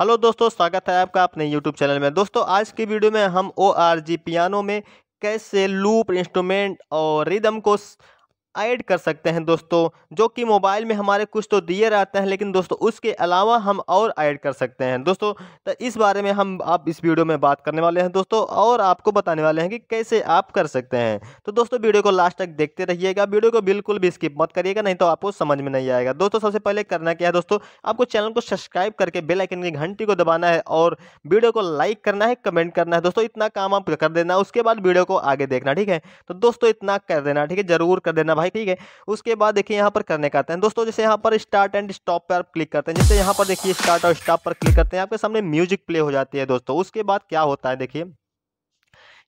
hello दोस्तों स्वागत है आपका अपने यूट्यूब चैनल में दोस्तों आज की वीडियो में हम ओ आर जी पियानो में कैसे लूप इंस्ट्रूमेंट और रिदम को ऐड कर सकते हैं दोस्तों जो कि मोबाइल में हमारे कुछ तो दिए रहते हैं लेकिन दोस्तों उसके अलावा हम और ऐड कर सकते हैं दोस्तों तो इस बारे में हम आप इस वीडियो में बात करने वाले हैं दोस्तों और आपको बताने वाले हैं कि कैसे आप कर सकते हैं तो दोस्तों वीडियो को लास्ट तक देखते रहिएगा वीडियो को बिल्कुल भी स्किप मत करिएगा नहीं तो आपको समझ में नहीं आएगा दोस्तों सबसे पहले करना क्या है दोस्तों आपको चैनल को सब्सक्राइब करके बेलाइकन की घंटी को दबाना है और वीडियो को लाइक करना है कमेंट करना है दोस्तों इतना काम आप कर देना उसके बाद वीडियो को आगे देखना ठीक है तो दोस्तों इतना कर देना ठीक है जरूर कर देना भाई है ठीक है उसके बाद देखिए यहाँ पर करने का आते हैं दोस्तों जैसे यहाँ पर स्टार्ट एंड स्टॉप पर आप क्लिक करते हैं जैसे यहाँ पर देखिए स्टार्ट और स्टॉप पर क्लिक करते हैं आपके सामने म्यूजिक प्ले हो जाती है दोस्तों उसके बाद क्या होता है देखिए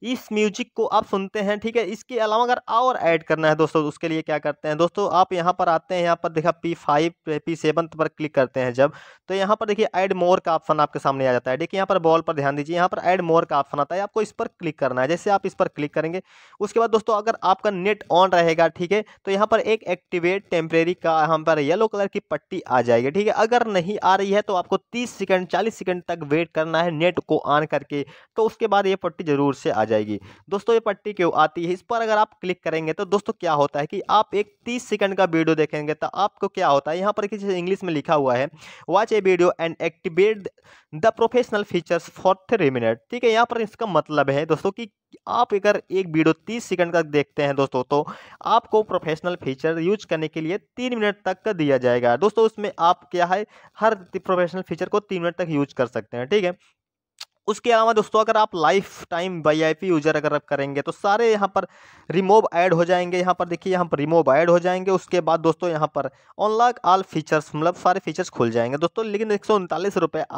इस म्यूजिक को आप सुनते हैं ठीक है इसके अलावा अगर और ऐड करना है दोस्तों उसके लिए क्या करते हैं दोस्तों आप यहाँ पर आते हैं यहाँ पर देखा पी फाइव पी सेवन पर क्लिक करते हैं जब तो यहाँ पर देखिए ऐड मोर का ऑप्शन आपके सामने आ जाता है देखिए यहाँ पर बॉल पर ध्यान दीजिए यहाँ पर ऐड मोर का ऑप्शन आता है आपको इस पर क्लिक करना है जैसे आप इस पर क्लिक करेंगे उसके बाद दोस्तों अगर आपका नेट ऑन रहेगा ठीक है तो यहाँ पर एक एक्टिवेट टेम्परेरी का यहाँ पर येलो कलर की पट्टी आ जाएगी ठीक है अगर नहीं आ रही है तो आपको तीस सेकेंड चालीस सेकेंड तक वेट करना है नेट को ऑन करके तो उसके बाद ये पट्टी जरूर से आ जाएगी दोस्तों ये पट्टी क्यों आती है इस पर अगर आप क्लिक करेंगे तो दोस्तों क्या होता है कि आप एक तीस सेकंड का वीडियो देखेंगे तो आपको क्या होता है यहाँ पर किसी इंग्लिश में लिखा हुआ है watch a video and activate the professional features for three minute ठीक है यहाँ पर इसका मतलब है दोस्तों कि आप अगर एक वीडियो तीस सेकंड का देखते हैं दोस्तों तो आपको प्रोफेशनल फीचर यूज करने के लिए तीन मिनट तक का दिया जाएगा दोस्तों उसमें आप क्या है हर प्रोफेशनल फीचर को तीन मिनट तक यूज कर सकते हैं ठीक है उसके अलावा दोस्तों अगर आप life time V I P user अगर आप करेंगे तो सारे यहाँ पर रिमूव ऐड हो जाएंगे यहाँ पर देखिए यहाँ पर रिमूव ऐड हो जाएंगे उसके बाद दोस्तों यहाँ पर ऑनलॉक ऑल फीचर्स मतलब सारे फीचर्स खुल जाएंगे दोस्तों लेकिन एक सौ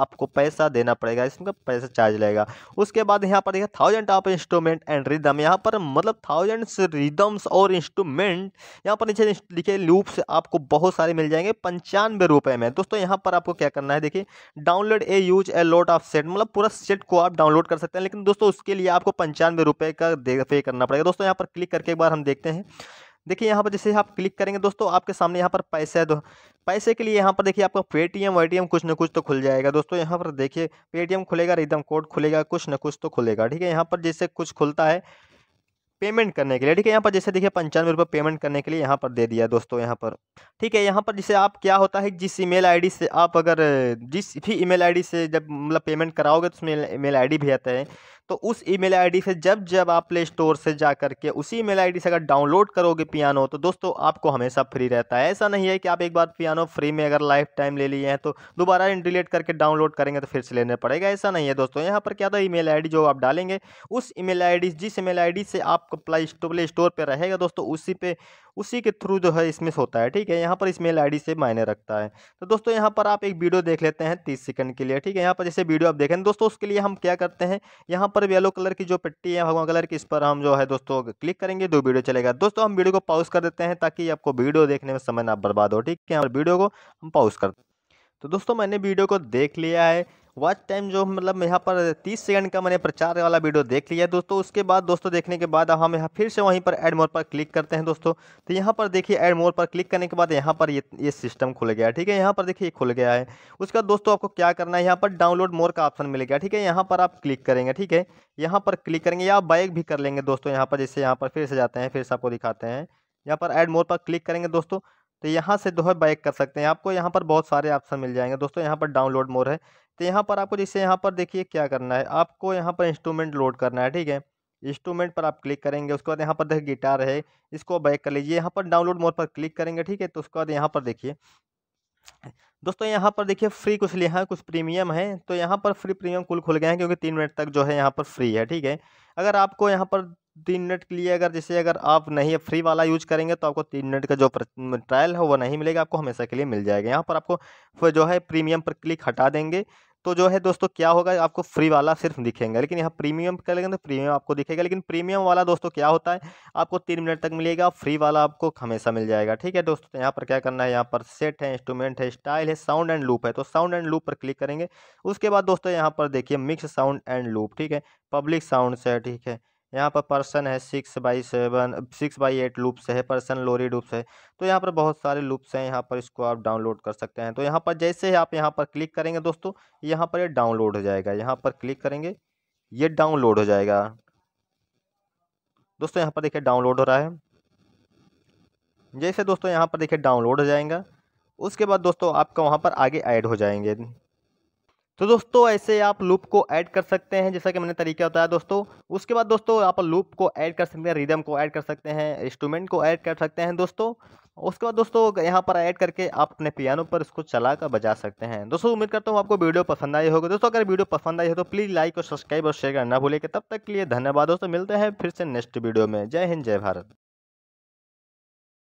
आपको पैसा देना पड़ेगा इसमें पैसा चार्ज लगेगा उसके बाद यहाँ पर देखिए thousand of instrument and rhythm यहाँ पर मतलब थाउजेंड्स रिदम्स और इंस्ट्रूमेंट यहाँ पर नीचे लिखे लूप्स आपको बहुत सारे मिल जाएंगे पंचानवे रुपये में दोस्तों यहाँ पर आपको क्या करना है देखिए download a use a lot of set मतलब पूरा सेट वॉलेट को आप डाउनलोड कर सकते हैं लेकिन दोस्तों उसके लिए आपको पंचानवे रुपये का पे करना पड़ेगा दोस्तों यहाँ पर क्लिक करके एक बार हम देखते हैं देखिए यहाँ पर जैसे आप क्लिक करेंगे दोस्तों आपके सामने यहाँ पर पैसे है दो पैसे के लिए यहाँ पर देखिए आपका पेटीएम वेटीएम कुछ ना कुछ तो खुल जाएगा दोस्तों यहाँ पर देखिए पेटीएम खुलेगा एकदम कोड खुलेगा कुछ ना कुछ तो खुलेगा ठीक है यहाँ पर जैसे कुछ खुलता है पेमेंट करने के लिए ठीक है यहाँ पर जैसे देखिए पंचानवे रुपये पेमेंट करने के लिए यहाँ पर दे दिया दोस्तों यहाँ पर ठीक है यहाँ पर जैसे आप क्या होता है जिस ईमेल आईडी से आप अगर जिस भी ईमेल आईडी से जब मतलब पेमेंट कराओगे तो उसमें ईमेल आईडी भी आता है तो उस ईमेल आईडी से जब जब आप प्ले स्टोर से जा करके उसी ईमेल आईडी से अगर डाउनलोड करोगे पियानो तो दोस्तों आपको हमेशा फ्री रहता है ऐसा नहीं है कि आप एक बार पियानो फ्री में अगर लाइफ टाइम ले लिए हैं तो दोबारा डिलीट करके डाउनलोड करेंगे तो फिर से लेना पड़ेगा ऐसा नहीं है दोस्तों यहाँ पर क्या था आई डी जो आप डालेंगे उस आई डी जिस ई मेल से आप प्ले स्टोर प्ले स्टोर पर रहेगा दोस्तों उसी पे उसी के थ्रू जो है इसमें होता है ठीक है यहाँ पर इस मेल आई से मायने रखता है तो दोस्तों यहाँ पर आप एक वीडियो देख लेते हैं तीस सेकंड के लिए ठीक है यहाँ पर जैसे वीडियो आप देखें दोस्तों उसके लिए हम क्या करते हैं यहाँ पर येलो कलर की जो पट्टी है भगवान कलर की इस पर हम जो है दोस्तों क्लिक करेंगे दो वीडियो चलेगा दोस्तों हम वीडियो को पॉज कर देते हैं ताकि आपको वीडियो देखने में समय ना बर्बाद हो ठीक है वीडियो को हम पॉज करते हैं तो दोस्तों मैंने वीडियो को देख लिया है वॉच टाइम जो मतलब यहाँ पर 30 सेकंड का मैंने प्रचार वाला वीडियो देख लिया है दोस्तों उसके बाद दोस्तों देखने के बाद हम यहाँ फिर से वहीं पर एड मोर पर क्लिक करते हैं दोस्तों तो यहाँ पर देखिए एड मोर पर क्लिक करने के बाद यहाँ पर ये ये सिस्टम खुल गया ठीक है यहाँ पर देखिए खुल गया है उसका दोस्तों आपको क्या करना है यहाँ पर डाउनलोड मोर का ऑप्शन मिल गया ठीक है यहाँ पर आप क्लिक करेंगे ठीक है यहाँ पर क्लिक करेंगे या आप बाइक भी कर लेंगे दोस्तों यहाँ पर जैसे यहाँ पर फिर से जाते हैं फिर से आपको दिखाते हैं यहाँ पर एड मोर पर क्लिक करेंगे दोस्तों तो यहाँ से जो है बैक कर सकते हैं आपको यहाँ पर बहुत सारे ऑप्शन मिल जाएंगे दोस्तों यहाँ पर डाउनलोड मोर है तो यहाँ पर आपको जैसे यहाँ पर देखिए क्या करना है आपको यहाँ पर इंस्ट्रूमेंट लोड करना है ठीक है इंस्ट्रूमेंट पर आप क्लिक करेंगे उसके बाद यहाँ पर देखिए गिटार है इसको बैक कर लीजिए यहाँ पर डाउनलोड मोड पर क्लिक करेंगे ठीक है तो उसके बाद यहाँ पर देखिए दोस्तों यहाँ पर देखिए फ्री कुछ लिया है कुछ प्रीमियम है तो यहाँ पर फ्री प्रीमियम कुल खुल गए हैं क्योंकि तीन मिनट तक जो है यहाँ पर फ्री है ठीक है अगर आपको यहाँ पर तीन मिनट के लिए अगर जैसे अगर आप नहीं फ्री वाला यूज करेंगे तो आपको तीन मिनट का जो ट्रायल है वो नहीं मिलेगा आपको हमेशा के लिए मिल जाएगा यहाँ पर आपको जो है प्रीमियम पर क्लिक हटा देंगे तो जो है दोस्तों क्या होगा आपको फ्री वाला सिर्फ दिखेगा लेकिन यहाँ प्रीमियम लेंगे तो प्रीमियम आपको दिखेगा लेकिन प्रीमियम वाला दोस्तों क्या होता है आपको तीन मिनट तक मिलेगा फ्री वाला आपको हमेशा मिल जाएगा ठीक है दोस्तों तो यहाँ पर क्या करना है यहाँ पर सेट है इंस्ट्रूमेंट है स्टाइल है साउंड एंड लूप है तो साउंड एंड लूप पर क्लिक करेंगे उसके बाद दोस्तों यहाँ पर देखिए मिक्स साउंड एंड लूप ठीक है पब्लिक साउंड से ठीक है यहाँ पर पर्सन है six by seven six by eight loops है पर्सन लोरी लूप्स है तो यहाँ पर बहुत सारे लूप्स हैं यहाँ पर इसको आप डाउनलोड कर सकते हैं तो यहाँ पर जैसे ही आप यहाँ पर क्लिक करेंगे दोस्तों यहाँ पर ये यह डाउनलोड हो जाएगा यहाँ पर क्लिक करेंगे ये डाउनलोड हो जाएगा दोस्तों यहाँ पर देखिए डाउनलोड हो रहा है जैसे दोस्तों यहाँ पर देखिए डाउनलोड हो जाएगा उसके बाद दोस्तों आपका वहाँ पर आगे ऐड हो जाएंगे तो दोस्तों ऐसे आप लूप को ऐड कर सकते हैं जैसा कि मैंने तरीका बताया दोस्तों उसके बाद दोस्तों आप लूप को ऐड कर सकते हैं रिदम को ऐड कर सकते हैं इंस्ट्रूमेंट को ऐड कर सकते हैं दोस्तों उसके बाद दोस्तों यहाँ पर ऐड करके आप अपने पियानो पर इसको चला कर बजा सकते हैं दोस्तों उम्मीद करता हूँ आपको वीडियो पसंद आई होगी दोस्तों अगर वीडियो पसंद आई हो तो प्लीज़ लाइक और सब्सक्राइब और शेयर करना भूलेंगे तब तक के लिए धन्यवाद दोस्तों मिलते हैं फिर से नेक्स्ट वीडियो में जय हिंद जय भारत